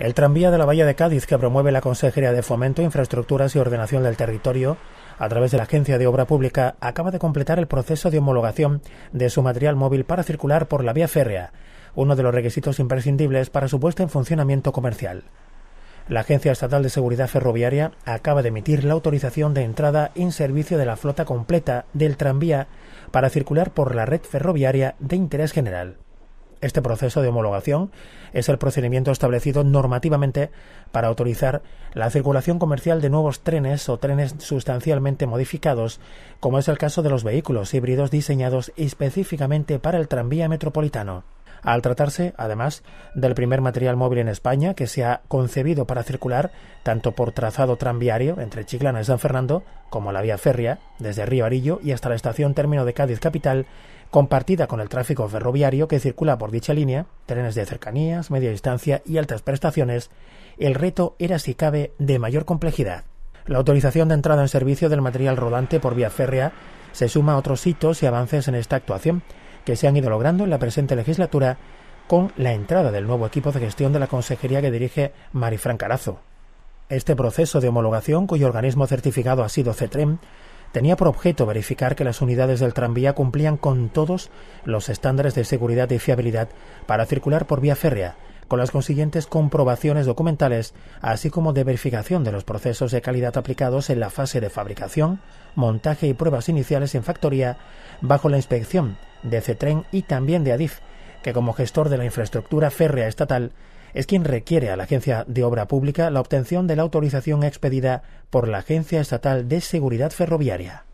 El tranvía de la Bahía de Cádiz, que promueve la Consejería de Fomento, Infraestructuras y Ordenación del Territorio, a través de la Agencia de Obra Pública, acaba de completar el proceso de homologación de su material móvil para circular por la vía férrea, uno de los requisitos imprescindibles para su puesta en funcionamiento comercial. La Agencia Estatal de Seguridad Ferroviaria acaba de emitir la autorización de entrada en servicio de la flota completa del tranvía para circular por la red ferroviaria de interés general. Este proceso de homologación es el procedimiento establecido normativamente para autorizar la circulación comercial de nuevos trenes o trenes sustancialmente modificados, como es el caso de los vehículos híbridos diseñados específicamente para el tranvía metropolitano. Al tratarse, además, del primer material móvil en España que se ha concebido para circular tanto por trazado tranviario entre Chiclana y San Fernando, como la vía férrea, desde Río Arillo y hasta la estación término de Cádiz Capital, compartida con el tráfico ferroviario que circula por dicha línea, trenes de cercanías, media distancia y altas prestaciones, el reto era si cabe de mayor complejidad. La autorización de entrada en servicio del material rodante por vía férrea se suma a otros hitos y avances en esta actuación que se han ido logrando en la presente legislatura con la entrada del nuevo equipo de gestión de la consejería que dirige Marifran Carazo. Este proceso de homologación, cuyo organismo certificado ha sido CETREM, tenía por objeto verificar que las unidades del tranvía cumplían con todos los estándares de seguridad y fiabilidad para circular por vía férrea, con las consiguientes comprobaciones documentales, así como de verificación de los procesos de calidad aplicados en la fase de fabricación, montaje y pruebas iniciales en factoría, bajo la inspección de CETREN y también de ADIF, que como gestor de la infraestructura férrea estatal es quien requiere a la Agencia de Obra Pública la obtención de la autorización expedida por la Agencia Estatal de Seguridad Ferroviaria.